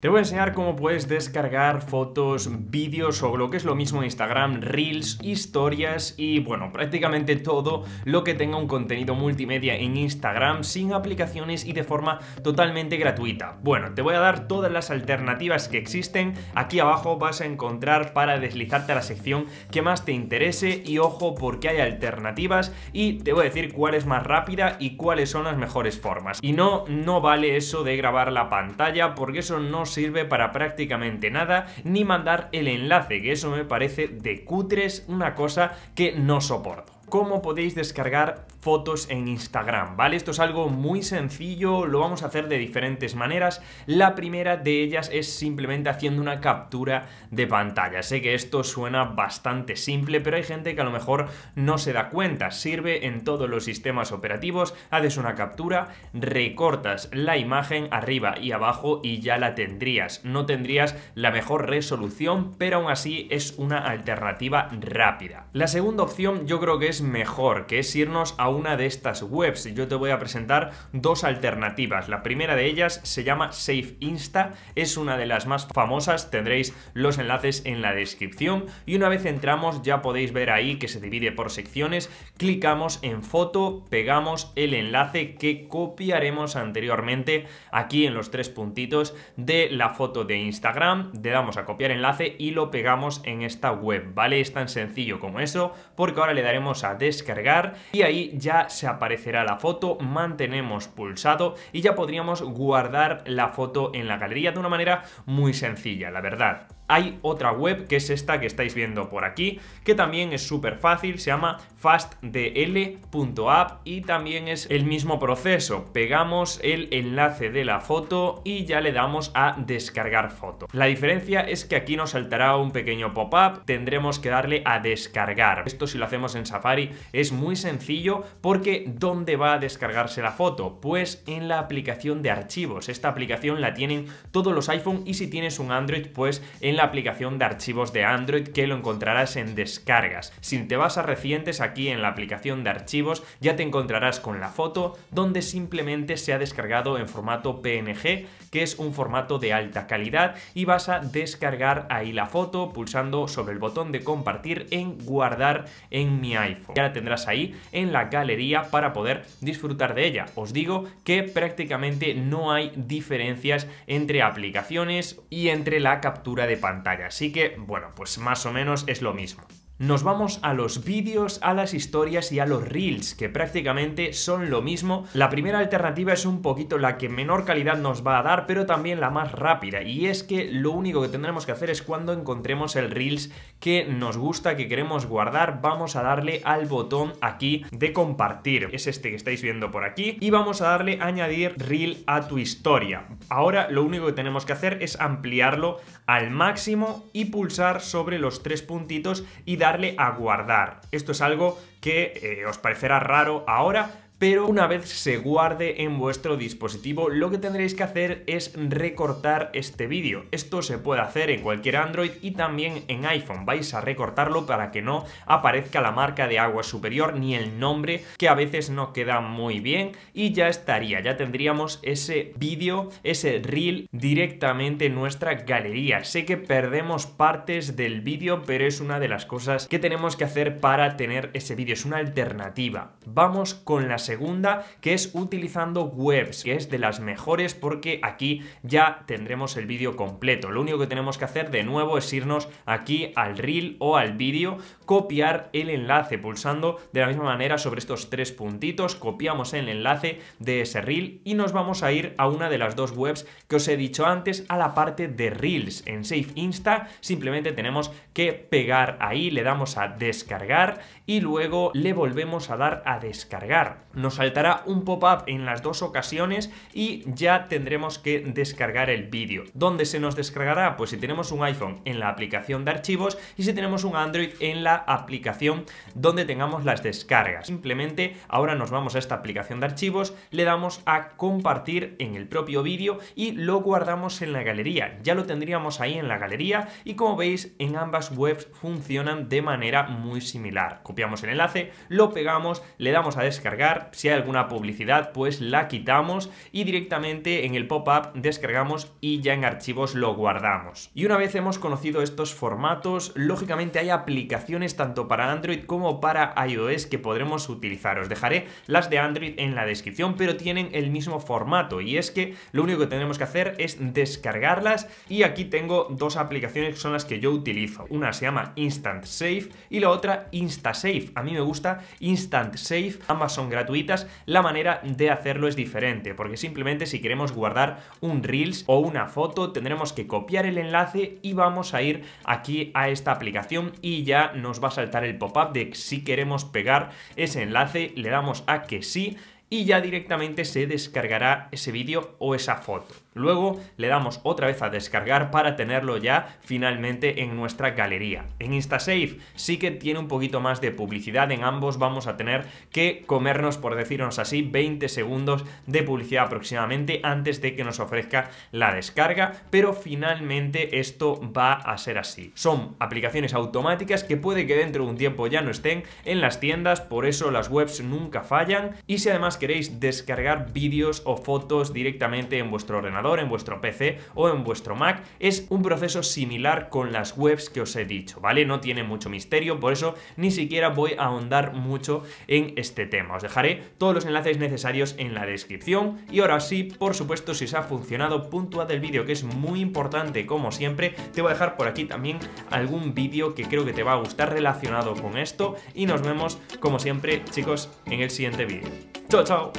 Te voy a enseñar cómo puedes descargar fotos, vídeos o lo que es lo mismo Instagram, Reels, historias y bueno, prácticamente todo lo que tenga un contenido multimedia en Instagram sin aplicaciones y de forma totalmente gratuita. Bueno, te voy a dar todas las alternativas que existen. Aquí abajo vas a encontrar para deslizarte a la sección que más te interese y ojo porque hay alternativas y te voy a decir cuál es más rápida y cuáles son las mejores formas. Y no, no vale eso de grabar la pantalla porque eso no sirve para prácticamente nada, ni mandar el enlace, que eso me parece de cutres una cosa que no soporto. ¿Cómo podéis descargar fotos en Instagram, ¿vale? Esto es algo muy sencillo, lo vamos a hacer de diferentes maneras. La primera de ellas es simplemente haciendo una captura de pantalla. Sé que esto suena bastante simple, pero hay gente que a lo mejor no se da cuenta. Sirve en todos los sistemas operativos, haces una captura, recortas la imagen arriba y abajo y ya la tendrías. No tendrías la mejor resolución, pero aún así es una alternativa rápida. La segunda opción yo creo que es mejor, que es irnos a un una de estas webs. Yo te voy a presentar dos alternativas. La primera de ellas se llama Safe Insta, es una de las más famosas, tendréis los enlaces en la descripción y una vez entramos ya podéis ver ahí que se divide por secciones, clicamos en foto, pegamos el enlace que copiaremos anteriormente aquí en los tres puntitos de la foto de Instagram, le damos a copiar enlace y lo pegamos en esta web, ¿vale? Es tan sencillo como eso porque ahora le daremos a descargar y ahí ya se aparecerá la foto, mantenemos pulsado y ya podríamos guardar la foto en la galería de una manera muy sencilla, la verdad hay otra web que es esta que estáis viendo por aquí, que también es súper fácil, se llama fastdl.app y también es el mismo proceso. Pegamos el enlace de la foto y ya le damos a descargar foto. La diferencia es que aquí nos saltará un pequeño pop-up, tendremos que darle a descargar. Esto si lo hacemos en Safari es muy sencillo porque ¿dónde va a descargarse la foto? Pues en la aplicación de archivos. Esta aplicación la tienen todos los iPhone y si tienes un Android pues en la aplicación de archivos de Android que lo encontrarás en descargas. Si te vas a recientes aquí en la aplicación de archivos ya te encontrarás con la foto donde simplemente se ha descargado en formato PNG que es un formato de alta calidad y vas a descargar ahí la foto pulsando sobre el botón de compartir en guardar en mi iPhone. Ya la tendrás ahí en la galería para poder disfrutar de ella. Os digo que prácticamente no hay diferencias entre aplicaciones y entre la captura de pantalla. Así que, bueno, pues más o menos es lo mismo nos vamos a los vídeos, a las historias y a los reels, que prácticamente son lo mismo. La primera alternativa es un poquito la que menor calidad nos va a dar, pero también la más rápida. Y es que lo único que tendremos que hacer es cuando encontremos el reels que nos gusta, que queremos guardar, vamos a darle al botón aquí de compartir. Es este que estáis viendo por aquí. Y vamos a darle añadir reel a tu historia. Ahora lo único que tenemos que hacer es ampliarlo al máximo y pulsar sobre los tres puntitos y darle a guardar. Esto es algo que eh, os parecerá raro ahora, pero una vez se guarde en vuestro dispositivo lo que tendréis que hacer es recortar este vídeo. Esto se puede hacer en cualquier Android y también en iPhone. Vais a recortarlo para que no aparezca la marca de agua superior ni el nombre que a veces no queda muy bien y ya estaría, ya tendríamos ese vídeo, ese reel directamente en nuestra galería. Sé que perdemos partes del vídeo pero es una de las cosas que tenemos que hacer para tener ese vídeo, es una alternativa. Vamos con las segunda, que es utilizando webs, que es de las mejores porque aquí ya tendremos el vídeo completo. Lo único que tenemos que hacer de nuevo es irnos aquí al reel o al vídeo, copiar el enlace pulsando de la misma manera sobre estos tres puntitos, copiamos el enlace de ese reel y nos vamos a ir a una de las dos webs que os he dicho antes, a la parte de reels. En Safe Insta simplemente tenemos que pegar ahí, le damos a descargar y luego le volvemos a dar a descargar nos saltará un pop-up en las dos ocasiones y ya tendremos que descargar el vídeo. ¿Dónde se nos descargará? Pues si tenemos un iPhone en la aplicación de archivos y si tenemos un Android en la aplicación donde tengamos las descargas. Simplemente ahora nos vamos a esta aplicación de archivos, le damos a compartir en el propio vídeo y lo guardamos en la galería. Ya lo tendríamos ahí en la galería y como veis en ambas webs funcionan de manera muy similar. Copiamos el enlace, lo pegamos, le damos a descargar si hay alguna publicidad, pues la quitamos y directamente en el pop-up descargamos y ya en archivos lo guardamos. Y una vez hemos conocido estos formatos, lógicamente hay aplicaciones tanto para Android como para iOS que podremos utilizar. Os dejaré las de Android en la descripción, pero tienen el mismo formato y es que lo único que tenemos que hacer es descargarlas y aquí tengo dos aplicaciones que son las que yo utilizo. Una se llama Instant Safe y la otra InstaSafe. A mí me gusta Instant ambas son gratuitas la manera de hacerlo es diferente, porque simplemente si queremos guardar un Reels o una foto, tendremos que copiar el enlace y vamos a ir aquí a esta aplicación y ya nos va a saltar el pop-up de si queremos pegar ese enlace, le damos a que sí y ya directamente se descargará ese vídeo o esa foto. Luego le damos otra vez a descargar para tenerlo ya finalmente en nuestra galería. En Instasafe sí que tiene un poquito más de publicidad, en ambos vamos a tener que comernos, por decirnos así, 20 segundos de publicidad aproximadamente antes de que nos ofrezca la descarga, pero finalmente esto va a ser así. Son aplicaciones automáticas que puede que dentro de un tiempo ya no estén en las tiendas, por eso las webs nunca fallan y si además queréis descargar vídeos o fotos directamente en vuestro ordenador, en vuestro PC o en vuestro Mac. Es un proceso similar con las webs que os he dicho, ¿vale? No tiene mucho misterio, por eso ni siquiera voy a ahondar mucho en este tema. Os dejaré todos los enlaces necesarios en la descripción. Y ahora sí, por supuesto, si os ha funcionado, puntuad del vídeo, que es muy importante como siempre. Te voy a dejar por aquí también algún vídeo que creo que te va a gustar relacionado con esto. Y nos vemos, como siempre, chicos, en el siguiente vídeo. ¡Chao, chao!